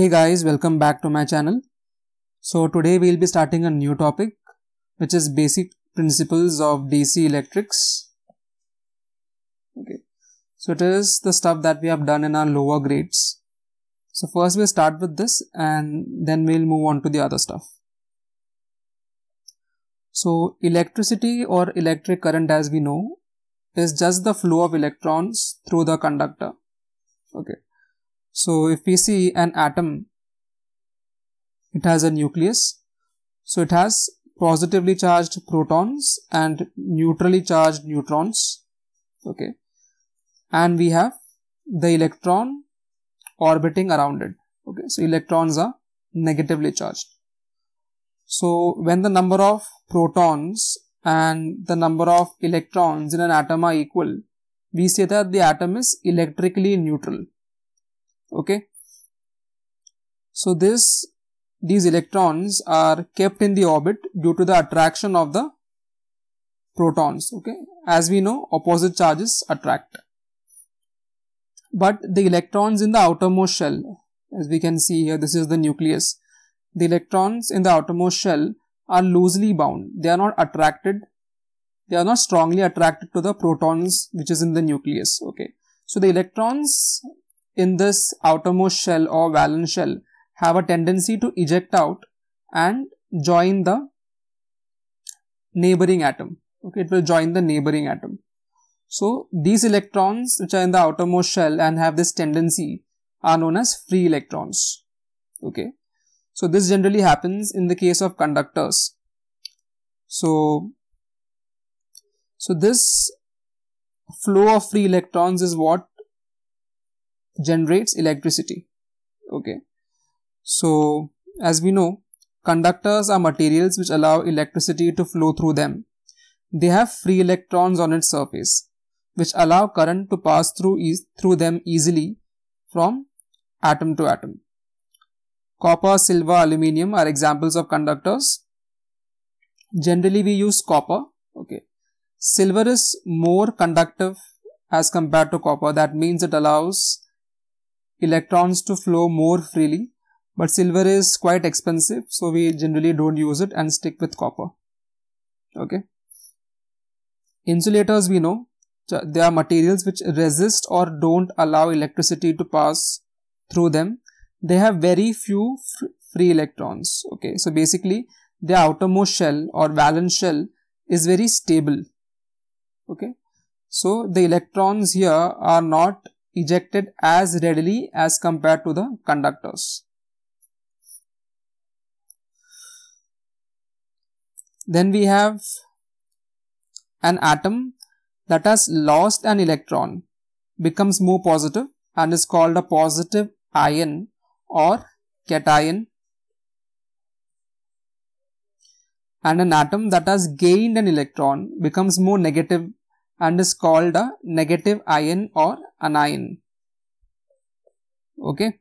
Hey guys, welcome back to my channel. So today we'll be starting a new topic which is basic principles of DC electrics. Okay. So it is the stuff that we have done in our lower grades. So first we'll start with this and then we'll move on to the other stuff. So electricity or electric current as we know is just the flow of electrons through the conductor. Okay so if we see an atom, it has a nucleus. So it has positively charged protons and neutrally charged neutrons. Okay. And we have the electron orbiting around it. Okay. So electrons are negatively charged. So when the number of protons and the number of electrons in an atom are equal, we say that the atom is electrically neutral okay so this these electrons are kept in the orbit due to the attraction of the protons okay as we know opposite charges attract but the electrons in the outermost shell as we can see here this is the nucleus the electrons in the outermost shell are loosely bound they are not attracted they are not strongly attracted to the protons which is in the nucleus okay so the electrons in this outermost shell or valence shell have a tendency to eject out and join the neighboring atom. Okay, it will join the neighboring atom. So these electrons which are in the outermost shell and have this tendency are known as free electrons. Okay. So this generally happens in the case of conductors. So, so this flow of free electrons is what generates electricity okay so as we know conductors are materials which allow electricity to flow through them they have free electrons on its surface which allow current to pass through e through them easily from atom to atom copper silver aluminium are examples of conductors generally we use copper okay silver is more conductive as compared to copper that means it allows electrons to flow more freely but silver is quite expensive so we generally don't use it and stick with copper okay insulators we know they are materials which resist or don't allow electricity to pass through them they have very few free electrons okay so basically the outermost shell or valence shell is very stable okay so the electrons here are not ejected as readily as compared to the conductors. Then we have an atom that has lost an electron becomes more positive and is called a positive ion or cation and an atom that has gained an electron becomes more negative and is called a negative ion or anion. Okay.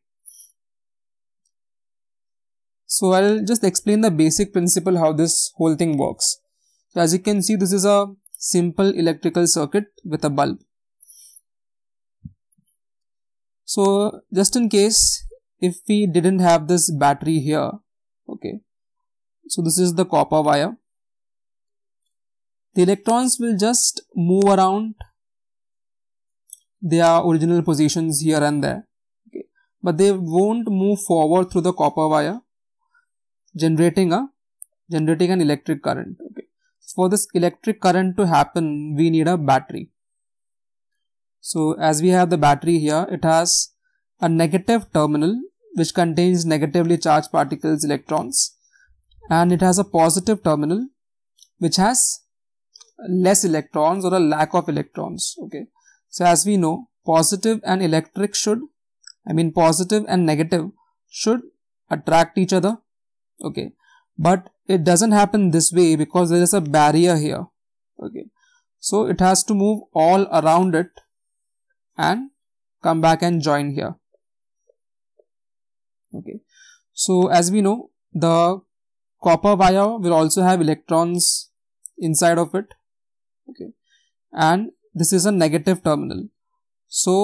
So I'll just explain the basic principle how this whole thing works. So as you can see this is a simple electrical circuit with a bulb. So just in case if we didn't have this battery here okay so this is the copper wire the electrons will just move around their original positions here and there okay. but they won't move forward through the copper wire generating a generating an electric current okay for this electric current to happen we need a battery so as we have the battery here it has a negative terminal which contains negatively charged particles electrons and it has a positive terminal which has less electrons or a lack of electrons okay so as we know positive and electric should i mean positive and negative should attract each other okay but it doesn't happen this way because there is a barrier here okay so it has to move all around it and come back and join here okay so as we know the copper wire will also have electrons inside of it okay and this is a negative terminal so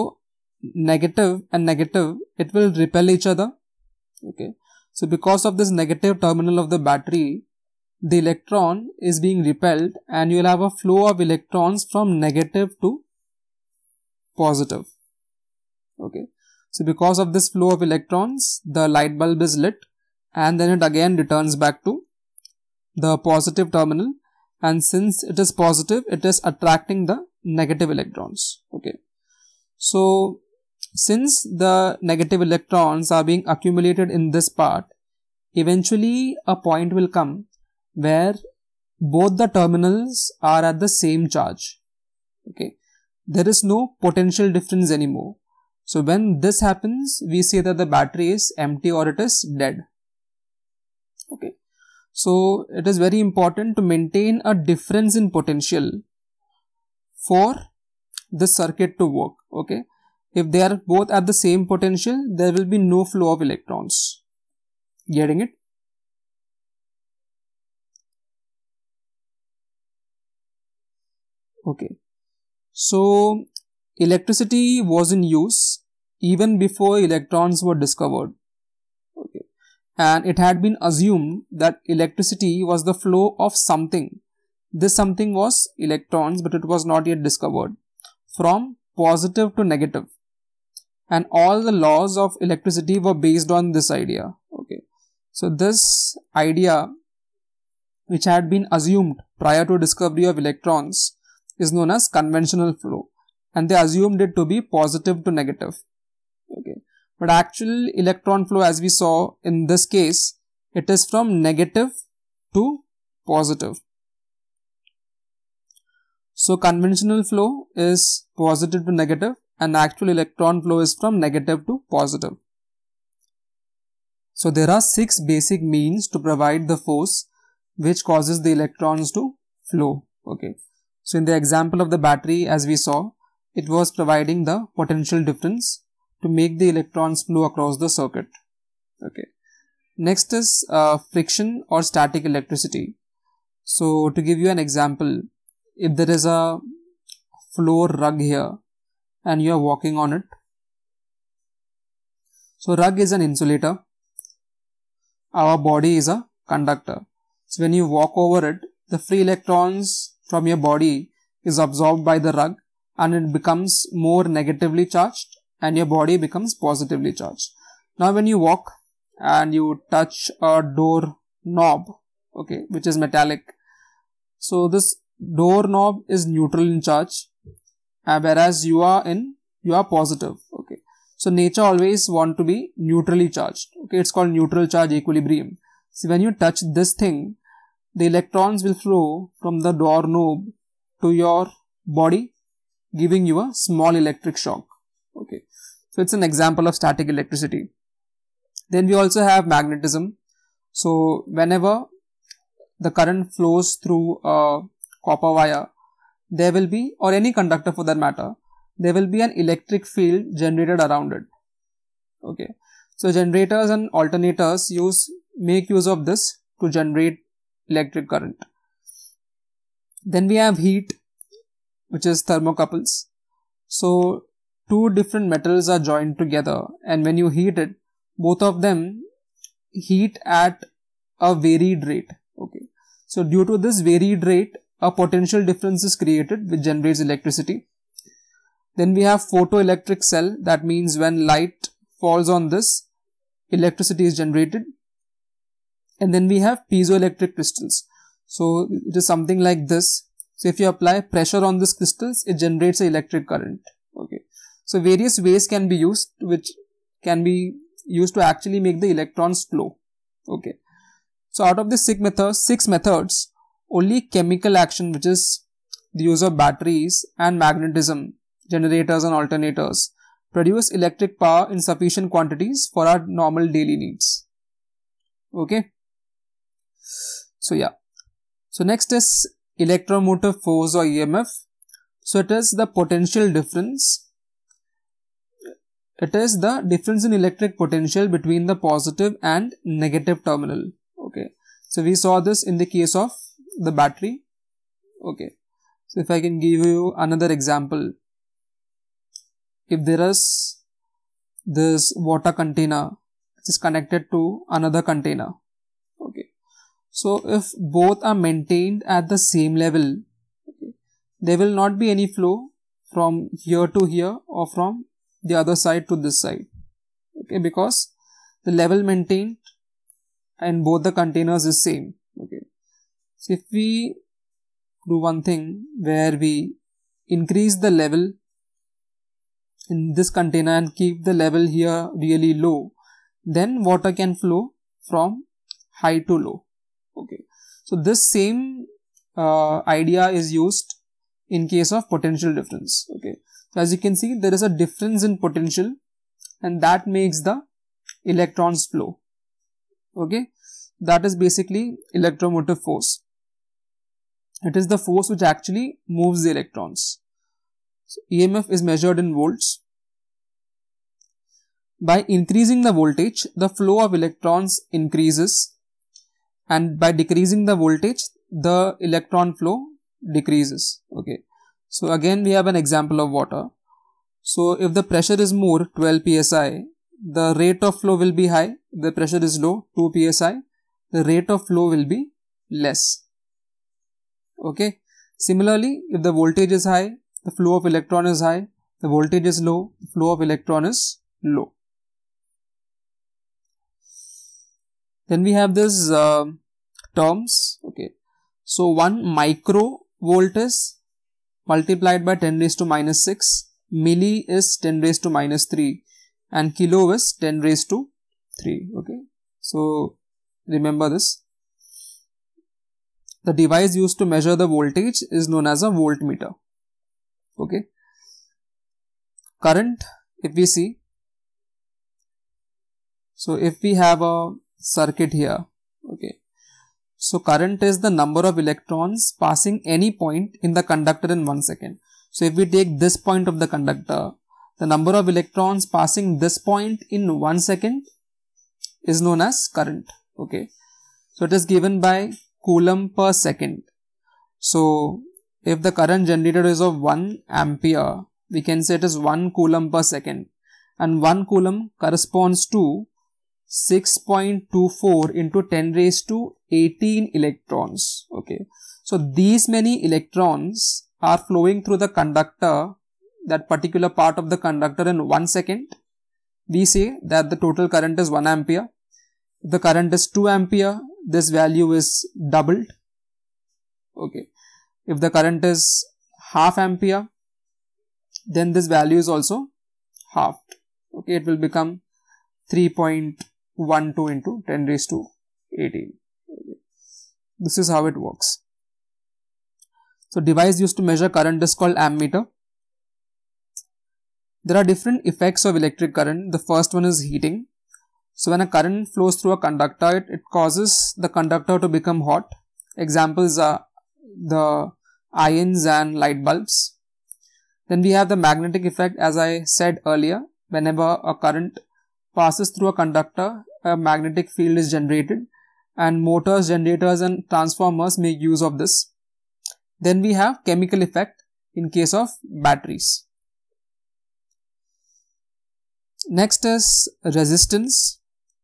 negative and negative it will repel each other okay so because of this negative terminal of the battery the electron is being repelled and you will have a flow of electrons from negative to positive okay so because of this flow of electrons the light bulb is lit and then it again returns back to the positive terminal and since it is positive it is attracting the negative electrons okay so since the negative electrons are being accumulated in this part eventually a point will come where both the terminals are at the same charge okay there is no potential difference anymore so when this happens we say that the battery is empty or it is dead okay so it is very important to maintain a difference in potential for the circuit to work. Okay. If they are both at the same potential, there will be no flow of electrons. Getting it? Okay. So electricity was in use even before electrons were discovered and it had been assumed that electricity was the flow of something. This something was electrons, but it was not yet discovered, from positive to negative. And all the laws of electricity were based on this idea. Okay. So this idea, which had been assumed prior to discovery of electrons, is known as conventional flow. And they assumed it to be positive to negative. Okay but actual electron flow as we saw in this case, it is from negative to positive. So conventional flow is positive to negative and actual electron flow is from negative to positive. So there are six basic means to provide the force which causes the electrons to flow. Okay. So in the example of the battery as we saw, it was providing the potential difference to make the electrons flow across the circuit. Okay. Next is uh, friction or static electricity. So to give you an example, if there is a floor rug here and you are walking on it. So rug is an insulator. Our body is a conductor. So when you walk over it, the free electrons from your body is absorbed by the rug and it becomes more negatively charged and your body becomes positively charged. Now, when you walk and you touch a door knob, okay, which is metallic, so this door knob is neutral in charge, uh, whereas you are in you are positive. Okay, so nature always want to be neutrally charged. Okay, it's called neutral charge equilibrium. See, when you touch this thing, the electrons will flow from the door knob to your body, giving you a small electric shock. Okay. So, it is an example of static electricity. Then we also have magnetism. So, whenever the current flows through a copper wire, there will be or any conductor for that matter, there will be an electric field generated around it. Okay. So, generators and alternators use make use of this to generate electric current. Then we have heat, which is thermocouples. So, two different metals are joined together and when you heat it both of them heat at a varied rate okay so due to this varied rate a potential difference is created which generates electricity then we have photoelectric cell that means when light falls on this electricity is generated and then we have piezoelectric crystals so it is something like this so if you apply pressure on these crystals it generates an electric current so various ways can be used which can be used to actually make the electrons flow. Okay. So out of the six methods, six methods, only chemical action which is the use of batteries and magnetism, generators and alternators produce electric power in sufficient quantities for our normal daily needs. Okay. So yeah. So next is electromotive force or EMF. So it is the potential difference it is the difference in electric potential between the positive and negative terminal. Okay. So we saw this in the case of the battery. Okay. So if I can give you another example. If there is this water container which is connected to another container. Okay. So if both are maintained at the same level, okay, there will not be any flow from here to here or from the other side to this side okay because the level maintained and both the containers is same okay so if we do one thing where we increase the level in this container and keep the level here really low then water can flow from high to low okay so this same uh, idea is used in case of potential difference okay as you can see, there is a difference in potential and that makes the electrons flow. Okay, that is basically electromotive force. It is the force which actually moves the electrons. So EMF is measured in volts. By increasing the voltage, the flow of electrons increases and by decreasing the voltage, the electron flow decreases. Okay. So again we have an example of water. So if the pressure is more 12 psi, the rate of flow will be high. The pressure is low 2 psi. The rate of flow will be less. Okay. Similarly, if the voltage is high, the flow of electron is high. The voltage is low, the flow of electron is low. Then we have this uh, terms. Okay. So one microvolt is multiplied by 10 raised to minus 6, milli is 10 raised to minus 3 and kilo is 10 raised to 3. Okay. So, remember this. The device used to measure the voltage is known as a voltmeter. Okay. Current, if we see, so if we have a circuit here, okay, so current is the number of electrons passing any point in the conductor in one second. So if we take this point of the conductor, the number of electrons passing this point in one second is known as current. Okay. So it is given by coulomb per second. So if the current generated is of 1 ampere, we can say it is 1 coulomb per second and 1 coulomb corresponds to 6.24 into 10 raised to 18 electrons okay so these many electrons are flowing through the conductor that particular part of the conductor in 1 second we say that the total current is 1 ampere the current is 2 ampere this value is doubled okay if the current is half ampere then this value is also halved okay it will become 3.12 into 10 raised to 18 this is how it works. So device used to measure current is called ammeter. There are different effects of electric current. The first one is heating. So when a current flows through a conductor, it, it causes the conductor to become hot. Examples are the ions and light bulbs. Then we have the magnetic effect as I said earlier. Whenever a current passes through a conductor, a magnetic field is generated and motors, generators and transformers make use of this. Then we have chemical effect in case of batteries. Next is resistance.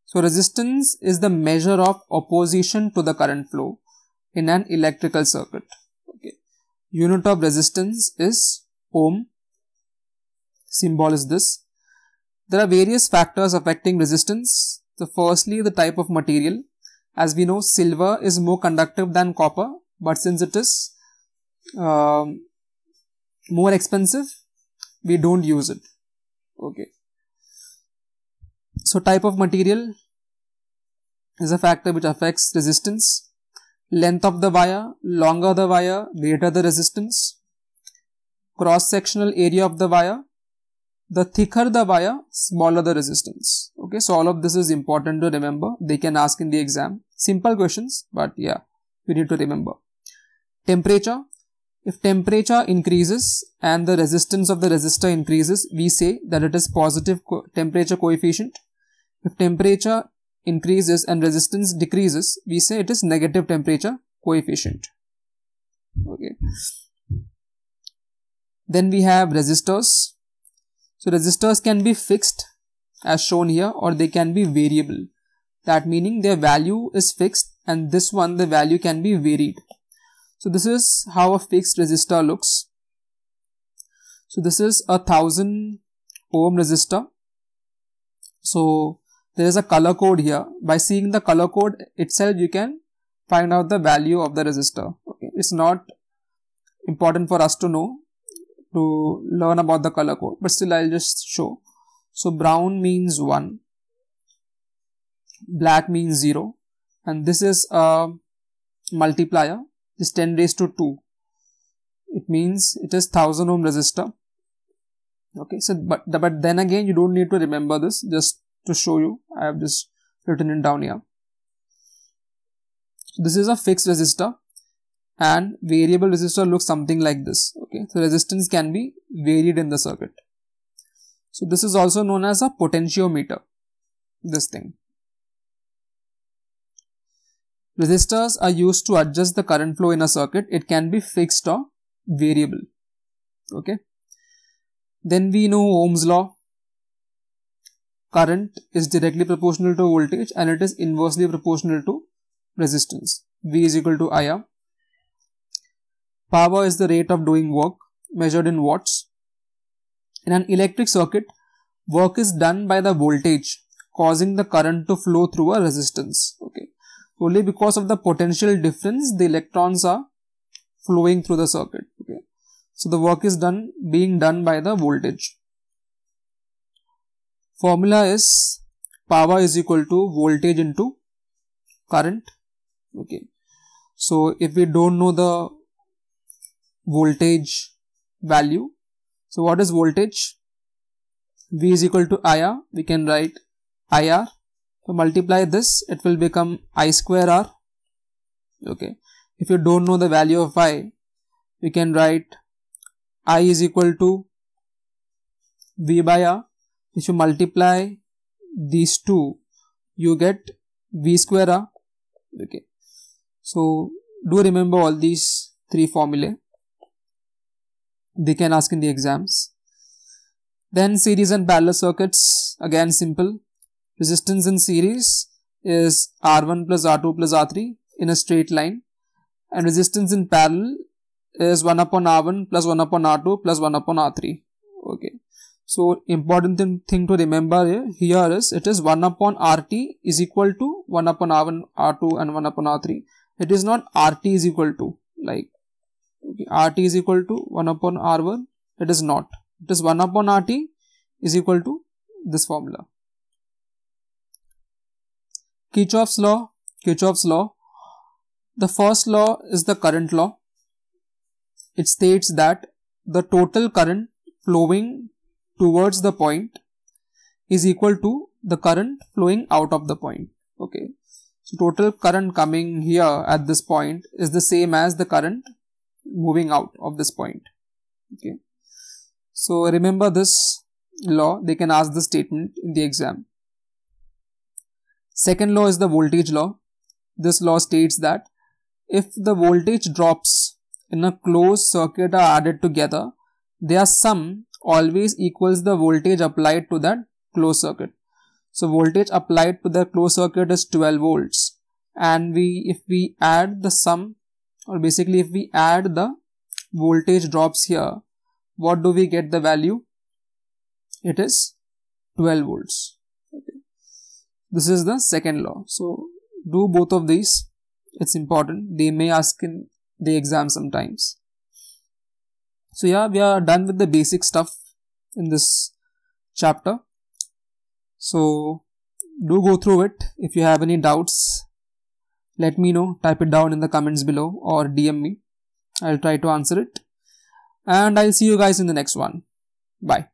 So resistance is the measure of opposition to the current flow in an electrical circuit. Okay. Unit of resistance is ohm. Symbol is this. There are various factors affecting resistance. So firstly the type of material as we know, silver is more conductive than copper, but since it is uh, more expensive, we don't use it. Okay. So type of material is a factor which affects resistance. Length of the wire, longer the wire, greater the resistance. Cross-sectional area of the wire, the thicker the wire, smaller the resistance. Okay, so all of this is important to remember. They can ask in the exam. Simple questions, but yeah, you need to remember. Temperature. If temperature increases and the resistance of the resistor increases, we say that it is positive co temperature coefficient. If temperature increases and resistance decreases, we say it is negative temperature coefficient. Okay. Then we have resistors. So resistors can be fixed as shown here or they can be variable. That meaning their value is fixed and this one the value can be varied. So this is how a fixed resistor looks. So this is a 1000 ohm resistor. So there is a color code here. By seeing the color code itself you can find out the value of the resistor. Okay. It's not important for us to know to learn about the color code but still I'll just show. So brown means 1, black means 0 and this is a multiplier is 10 raised to 2. It means it is 1000 ohm resistor. Okay, so but, but then again you don't need to remember this just to show you. I have just written it down here. So this is a fixed resistor and variable resistor looks something like this. Okay, so resistance can be varied in the circuit. So this is also known as a potentiometer, this thing. Resistors are used to adjust the current flow in a circuit. It can be fixed or variable. Okay. Then we know Ohm's law. Current is directly proportional to voltage and it is inversely proportional to resistance. V is equal to IR. Power is the rate of doing work measured in watts. In an electric circuit, work is done by the voltage causing the current to flow through a resistance. Okay. Only because of the potential difference, the electrons are flowing through the circuit. Okay. So the work is done being done by the voltage. Formula is power is equal to voltage into current. Okay. So if we don't know the voltage value, so what is voltage? V is equal to IR. We can write IR. So multiply this, it will become I square R. Okay. If you don't know the value of I, we can write I is equal to V by R. If you multiply these two, you get V square R. Okay. So do remember all these three formulae they can ask in the exams. Then series and parallel circuits, again simple. Resistance in series is R1 plus R2 plus R3 in a straight line and resistance in parallel is 1 upon R1 plus 1 upon R2 plus 1 upon R3. Okay. So important thing to remember here is it is 1 upon RT is equal to 1 upon R1, R2 and 1 upon R3. It is not RT is equal to like okay, rt is equal to 1 upon r1 it is not it is 1 upon rt is equal to this formula kirchhoff's law kirchhoff's law the first law is the current law it states that the total current flowing towards the point is equal to the current flowing out of the point okay so total current coming here at this point is the same as the current moving out of this point okay so remember this law they can ask the statement in the exam second law is the voltage law this law states that if the voltage drops in a closed circuit are added together their sum always equals the voltage applied to that closed circuit so voltage applied to the closed circuit is 12 volts and we if we add the sum or basically if we add the voltage drops here what do we get the value it is 12 volts okay. this is the second law so do both of these it's important they may ask in the exam sometimes so yeah we are done with the basic stuff in this chapter so do go through it if you have any doubts let me know type it down in the comments below or dm me i'll try to answer it and i'll see you guys in the next one bye